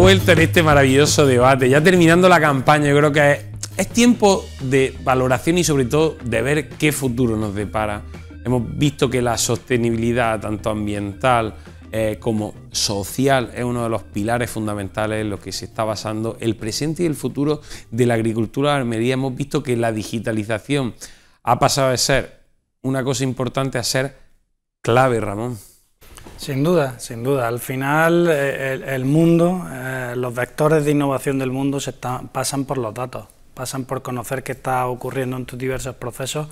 Vuelto en este maravilloso debate. Ya terminando la campaña, yo creo que es, tiempo de valoración y sobre todo de ver qué futuro nos depara. Hemos visto que la sostenibilidad, tanto ambiental eh, como social, es uno de los pilares fundamentales en los que se está basando el presente y el futuro de la agricultura de Almería. Hemos visto que la digitalización ha pasado de ser una cosa importante a ser clave, Ramón. Sin duda, sin duda. Al final, eh, el, mundo, eh, los vectores de innovación del mundo se pasan por los datos, pasan por conocer qué está ocurriendo en tus diversos procesos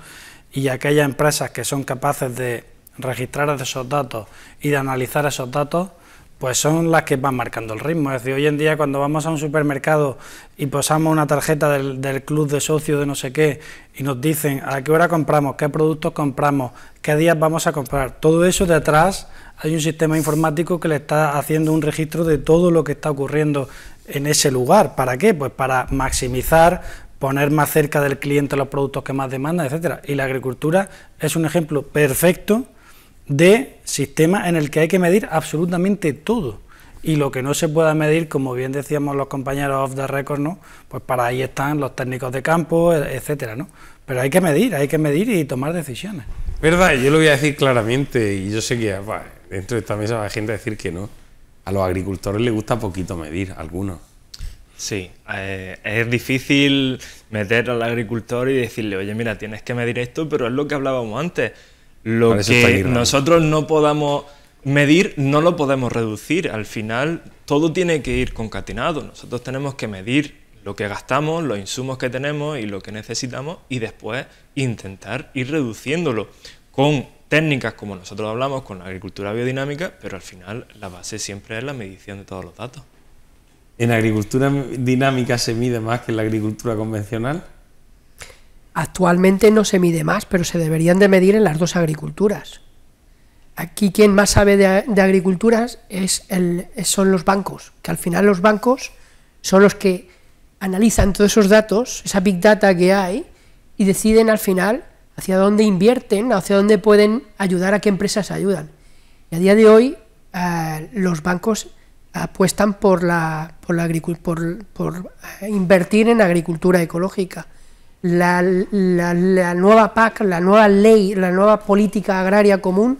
y aquellas empresas que son capaces de registrar esos datos y de analizar esos datos pues son las que van marcando el ritmo. Es decir, hoy en día cuando vamos a un supermercado y posamos una tarjeta del, club de socios de no sé qué y nos dicen a qué hora compramos, qué productos compramos, qué días vamos a comprar, todo eso de atrás... hay un sistema informático que le está haciendo un registro de todo lo que está ocurriendo en ese lugar. ¿Para qué? Pues para maximizar, poner más cerca del cliente los productos que más demanda, etcétera. Y la agricultura es un ejemplo perfecto de sistema en el que hay que medir absolutamente todo. Y lo que no se pueda medir, como bien decíamos los compañeros of the record, ¿no? Pues para ahí están los técnicos de campo, e, etcétera, ¿no? Pero hay que medir, hay que medir y tomar decisiones. Verdad, yo lo voy a decir claramente, y yo sé que dentro de esta mesa hay gente a decir que no. A los agricultores les gusta poquito medir, algunos. Sí, eh, es difícil meter al agricultor y decirle, oye, mira, tienes que medir esto, pero es lo que hablábamos antes lo que nosotros no podamos medir, no lo podemos reducir. Al final, todo tiene que ir concatenado. Nosotros tenemos que medir lo que gastamos, los insumos que tenemos y lo que necesitamos y después intentar ir reduciéndolo con técnicas como nosotros hablamos, con la agricultura biodinámica, pero al final la base siempre es la medición de todos los datos. ¿En agricultura dinámica se mide más que en la agricultura convencional? Actualmente no se mide más, pero se deberían de medir en las dos agriculturas. Aquí quien más sabe de, agriculturas es el, son los bancos, que al final los bancos son los que analizan todos esos datos, esa big data que hay, y deciden al final hacia dónde invierten, hacia dónde pueden ayudar a qué empresas ayudan. Y a día de hoy eh, los bancos apuestan por, la, por, la por, por eh, invertir en agricultura ecológica la, la, nueva PAC, la nueva ley, la nueva política agraria común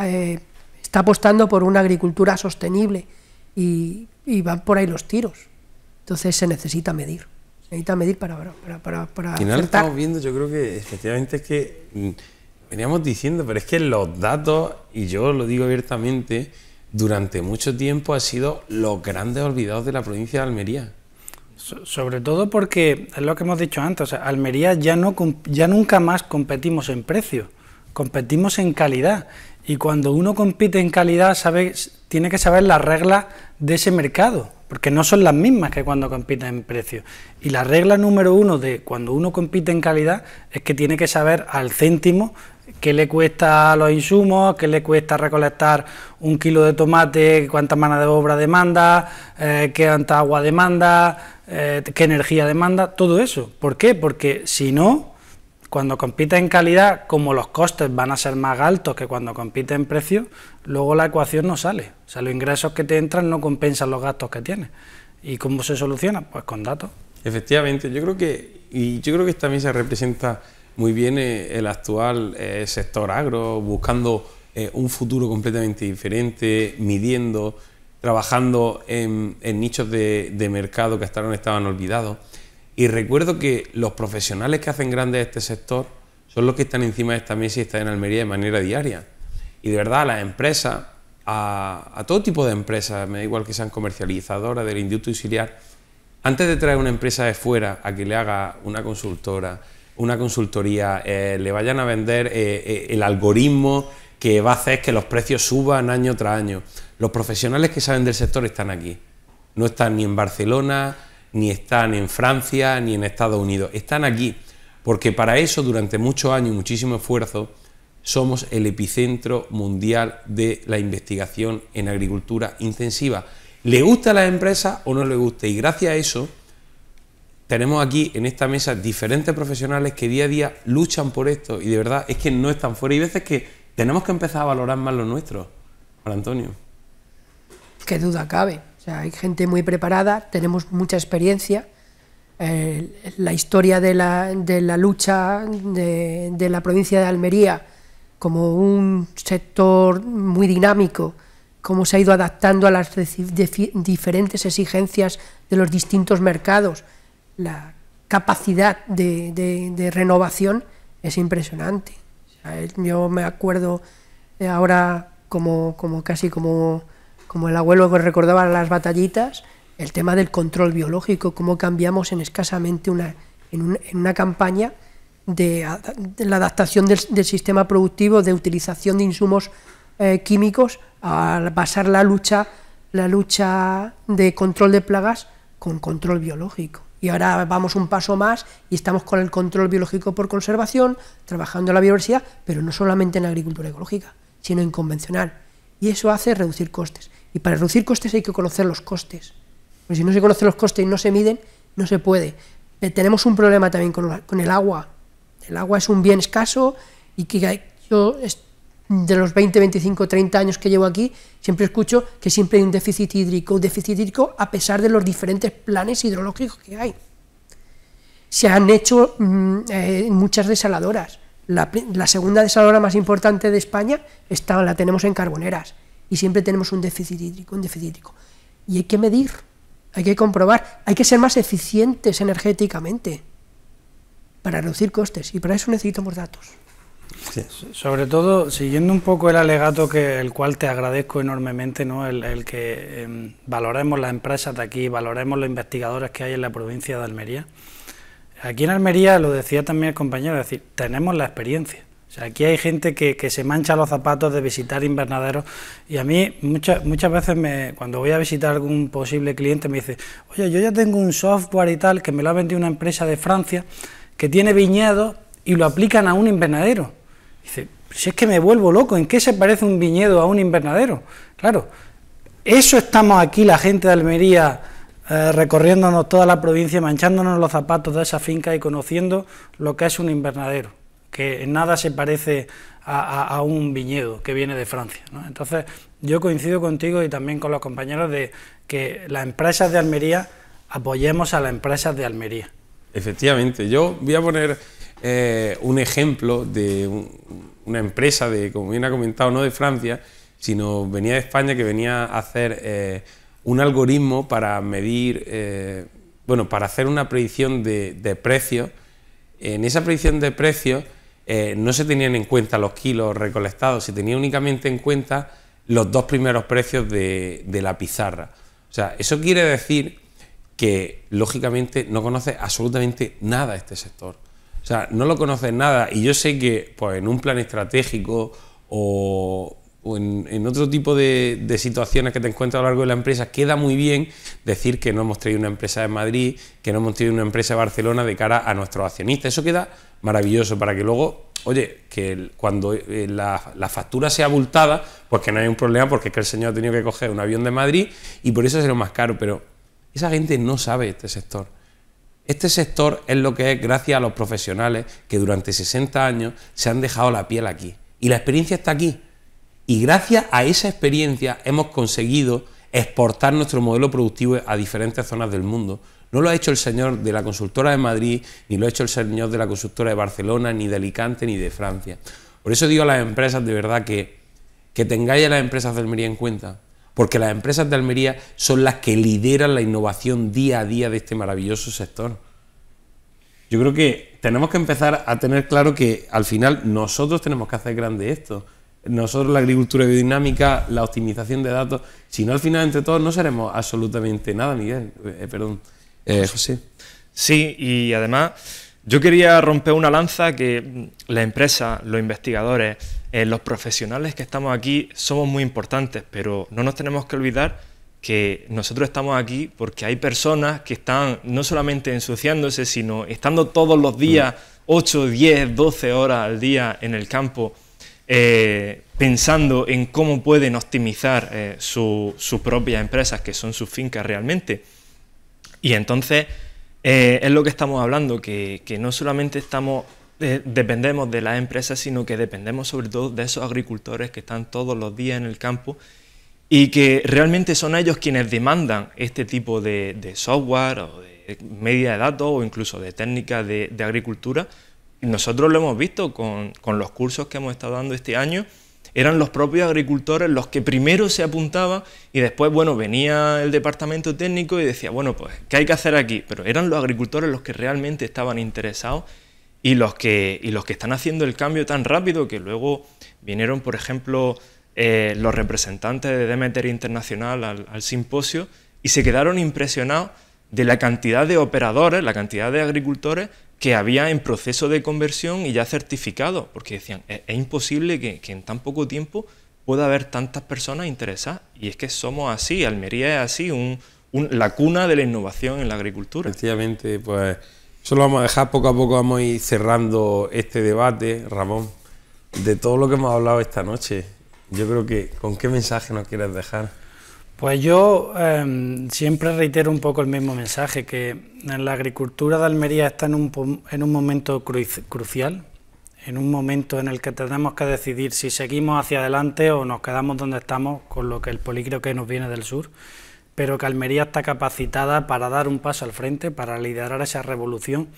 eh, está apostando por una agricultura sostenible y, van por ahí los tiros. Entonces se necesita medir, se necesita medir para... para, para, final estamos viendo, yo creo que efectivamente es que mm, veníamos diciendo, pero es que los datos, y yo lo digo abiertamente, durante mucho tiempo han sido los grandes olvidados de la provincia de Almería sobre todo porque es lo que hemos dicho antes, Almería ya, no, ya nunca más competimos en precio, competimos en calidad. Y cuando uno compite en calidad, tiene que saber las reglas de ese mercado, porque no son las mismas que cuando compite en precio. Y la regla número uno de cuando uno compite en calidad es que tiene que saber al céntimo qué le cuesta los insumos, qué le cuesta recolectar un kilo de tomate, cuánta mano de obra demanda, eh, qué cuánta agua demanda, eh, qué energía demanda, todo eso. ¿Por qué? Porque si no, cuando compite en calidad, como los costes van a ser más altos que cuando compite en precio, luego la ecuación no sale. O sea, los ingresos que te entran no compensan los gastos que tienes. ¿Y cómo se soluciona? Pues con datos. Efectivamente, yo creo que, y yo creo que también se representa muy bien eh, el actual eh, sector agro, buscando eh, un futuro completamente diferente, midiendo, trabajando en, nichos de, mercado que hasta ahora estaban olvidados. Y recuerdo que los profesionales que hacen grande este sector son los que están encima de esta mesa y están en Almería de manera diaria. Y de verdad, a las empresas, a, todo tipo de empresas, me da igual que sean comercializadoras ...del la industria auxiliar, antes de traer una empresa de fuera a que le haga una consultora, una consultoría, eh, le vayan a vender eh, eh, el algoritmo que va a hacer que los precios suban año tras año. Los profesionales que saben del sector están aquí. No están ni en Barcelona, ni están en Francia, ni en Estados Unidos. Están aquí. Porque para eso, durante muchos años y muchísimo esfuerzo, somos el epicentro mundial de la investigación en agricultura intensiva. ¿Le gusta a las empresas o no le gusta? Y gracias a eso, tenemos aquí en esta mesa diferentes profesionales que día a día luchan por esto y de verdad es que no están fuera. Y veces que tenemos que empezar a valorar más lo nuestro. Juan Antonio. Qué duda cabe. O sea, hay gente muy preparada, tenemos mucha experiencia. Eh, la historia de la, de la lucha de, de la provincia de Almería como un sector muy dinámico, cómo se ha ido adaptando a las diferentes exigencias de los distintos mercados la capacidad de, renovación es impresionante. yo me acuerdo eh, ahora como, casi como, el abuelo que recordaba las batallitas, el tema del control biológico, cómo cambiamos en escasamente una, en, una campaña de, la adaptación del, sistema productivo, de utilización de insumos eh, químicos, a pasar la lucha, la lucha de control de plagas con control biológico y ahora vamos un paso más y estamos con el control biológico por conservación, trabajando en la biodiversidad, pero no solamente en agricultura ecológica, sino en convencional. Y eso hace reducir costes. Y para reducir costes hay que conocer los costes. Porque si no se conocen los costes y no se miden, no se puede. tenemos un problema también con, con, el agua. El agua es un bien escaso y que yo de los 20, 25, 30 años que llevo aquí, siempre escucho que siempre hay un déficit hídrico, un déficit hídrico a pesar de los diferentes planes hidrológicos que hay. Se han hecho mm, eh, muchas desaladoras. La, segunda desaladora más importante de España está, la tenemos en Carboneras y siempre tenemos un déficit hídrico, un déficit hídrico. Y hay que medir, hay que comprobar, hay que ser más eficientes energéticamente para reducir costes y para eso necesitamos datos. Sobre todo, siguiendo un poco el alegato que el cual te agradezco enormemente, ¿no? el, que em, valoremos las empresas de aquí, valoremos los investigadores que hay en la provincia de Almería. Aquí en Almería, lo decía también el compañero, es decir, tenemos la experiencia. O sea, aquí hay gente que, se mancha los zapatos de visitar invernaderos y a mí muchas, muchas veces me, cuando voy a visitar algún posible cliente me dice, oye, yo ya tengo un software y tal que me lo ha vendido una empresa de Francia que tiene viñedos y lo aplican a un invernadero. Dice, pues si es que me vuelvo loco, ¿en qué se parece un viñedo a un invernadero? Claro, eso estamos aquí la gente de Almería eh, recorriéndonos toda la provincia, manchándonos los zapatos de esa finca y conociendo lo que es un invernadero, que en nada se parece a, un viñedo que viene de Francia. Entonces, yo coincido contigo y también con los compañeros de que las empresas de Almería apoyemos a las empresas de Almería. Efectivamente, yo voy a poner eh, un ejemplo de una empresa, de, como bien ha comentado, no de Francia, sino venía de España, que venía a hacer eh, un algoritmo para medir, eh, bueno, para hacer una predicción de, de precios. En esa predicción de precios no se tenían en cuenta los kilos recolectados, se tenía únicamente en cuenta los dos primeros precios de, de la pizarra. O sea, eso quiere decir que lógicamente no conoce absolutamente nada este sector. O sea, no lo conoces nada. Y yo sé que pues, en un plan estratégico o, en, otro tipo de, situaciones que te encuentras a lo largo de la empresa, queda muy bien decir que no hemos traído una empresa de Madrid, que no hemos traído una empresa de Barcelona de cara a nuestros accionistas. Eso queda maravilloso para que luego, oye, que cuando eh, la, la, factura sea abultada, pues que no hay un problema porque es que el señor ha tenido que coger un avión de Madrid y por eso es lo más caro. Pero esa gente no sabe este sector. Este sector es lo que es gracias a los profesionales que durante 60 años se han dejado la piel aquí. Y la experiencia está aquí. Y gracias a esa experiencia hemos conseguido exportar nuestro modelo productivo a diferentes zonas del mundo. No lo ha hecho el señor de la consultora de Madrid, ni lo ha hecho el señor de la consultora de Barcelona, ni de Alicante, ni de Francia. Por eso digo a las empresas de verdad que, tengáis a las empresas del Almería en cuenta porque las empresas de Almería son las que lideran la innovación día a día de este maravilloso sector. Yo creo que tenemos que empezar a tener claro que al final nosotros tenemos que hacer grande esto. Nosotros la agricultura biodinámica, la optimización de datos, si no al final entre todos no seremos absolutamente nada, Miguel, eh, perdón, eh, José. Sí, y además yo quería romper una lanza que la empresa, los investigadores, eh, los profesionales que estamos aquí somos muy importantes, pero no nos tenemos que olvidar que nosotros estamos aquí porque hay personas que están no solamente ensuciándose, sino estando todos los días, 8, 10, 12 horas al día en el campo, eh, pensando en cómo pueden optimizar eh, sus propias empresas, que son sus fincas realmente. Y entonces es lo que estamos hablando, que, que no solamente estamos dependemos de las empresas, sino que dependemos sobre todo de esos agricultores que están todos los días en el campo y que realmente son ellos quienes demandan este tipo de, software o de media de datos o incluso de técnicas de, agricultura. Nosotros lo hemos visto con, con los cursos que hemos estado dando este año eran los propios agricultores los que primero se apuntaban y después, bueno, venía el departamento técnico y decía, bueno, pues, ¿qué hay que hacer aquí? Pero eran los agricultores los que realmente estaban interesados y los que, y los que están haciendo el cambio tan rápido que luego vinieron, por ejemplo, eh, los representantes de Demeter Internacional al, simposio y se quedaron impresionados de la cantidad de operadores, la cantidad de agricultores que había en proceso de conversión y ya certificados, porque decían, es, imposible que, en tan poco tiempo pueda haber tantas personas interesadas. Y es que somos así, Almería es así, un, la cuna de la innovación en la agricultura. Efectivamente, pues eso vamos a dejar poco a poco, vamos a ir cerrando este debate, Ramón, de todo lo que hemos hablado esta noche. Yo creo que, ¿con qué mensaje nos quieres dejar? Pues yo em, siempre reitero un poco el mismo mensaje, que la agricultura de Almería está en un, en un momento crucial, en un momento en el que tenemos que decidir si seguimos hacia adelante o nos quedamos donde estamos con lo que el polígrafo que nos viene del sur pero que Almería está capacitada para dar un paso al frente, para liderar esa revolución.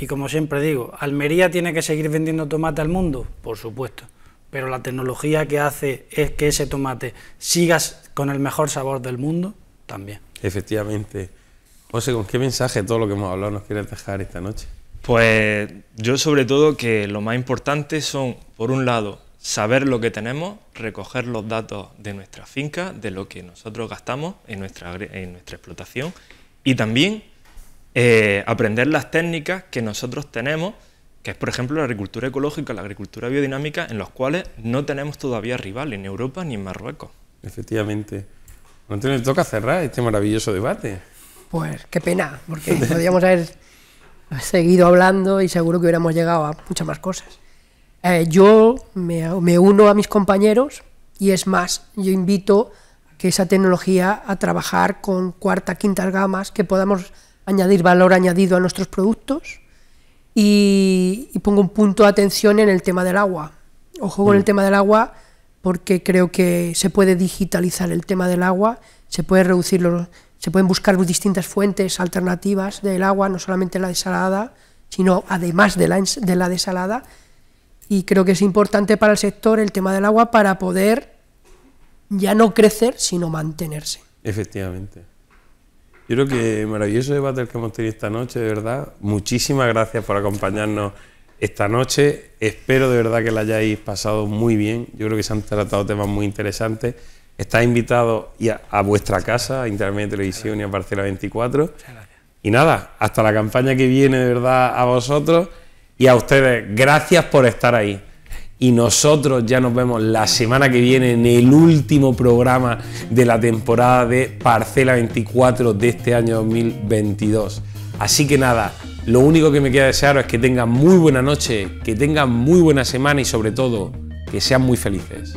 Y como siempre digo, ¿Almería tiene que seguir vendiendo tomate al mundo? Por supuesto, pero la tecnología que hace es que ese tomate ...siga con el mejor sabor del mundo también. Efectivamente. José, ¿con qué mensaje todo lo que hemos hablado nos quieres dejar esta noche? Pues yo sobre todo que lo más importante son, por un lado, saber lo que tenemos, recoger los datos de nuestra finca, de lo que nosotros gastamos en nuestra, en nuestra explotación y también eh, aprender las técnicas que nosotros tenemos, que es por ejemplo la agricultura ecológica, la agricultura biodinámica, en los cuales no tenemos todavía rival en Europa ni en Marruecos. Efectivamente. entonces nos toca cerrar este maravilloso debate. Pues qué pena, porque podríamos haber seguido hablando y seguro que hubiéramos llegado a muchas más cosas. Eh, yo me, uno a mis compañeros y es más, yo invito que esa tecnología a trabajar con cuarta, quinta gamas, que podamos añadir valor añadido a nuestros productos y, pongo un punto de atención en el tema del agua. Ojo con el mm. tema del agua porque creo que se puede digitalizar el tema del agua, se puede reducirlo, se pueden buscar distintas fuentes alternativas del agua, no solamente la desalada, sino además de la, de la desalada, y creo que es importante para el sector el tema del agua para poder ya no crecer, sino mantenerse. Efectivamente. Yo creo que maravilloso debate el que hemos tenido esta noche, de verdad. Muchísimas gracias por acompañarnos esta noche. Espero de verdad que la hayáis pasado muy bien. Yo creo que se han tratado temas muy interesantes. está invitado a, a, vuestra casa, a Internet Televisión y a Parcela 24. Y nada, hasta la campaña que viene de verdad a vosotros. Y a ustedes, gracias por estar ahí. Y nosotros ya nos vemos la semana que viene en el último programa de la temporada de Parcela 24 de este año 2022. Así que nada, lo único que me queda desearos es que tengan muy buena noche, que tengan muy buena semana y sobre todo, que sean muy felices.